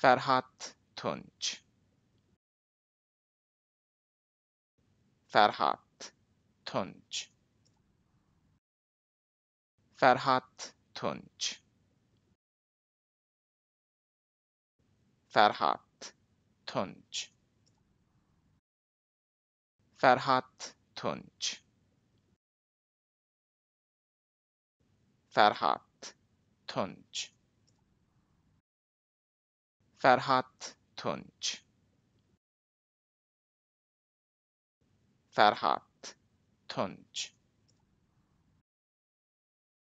فرهاد تونج فرهاد تونج فرهاد تونج فرهاد تونج فرهاد تونج فرهاد تونج فرهاد تنج فرهاد تنج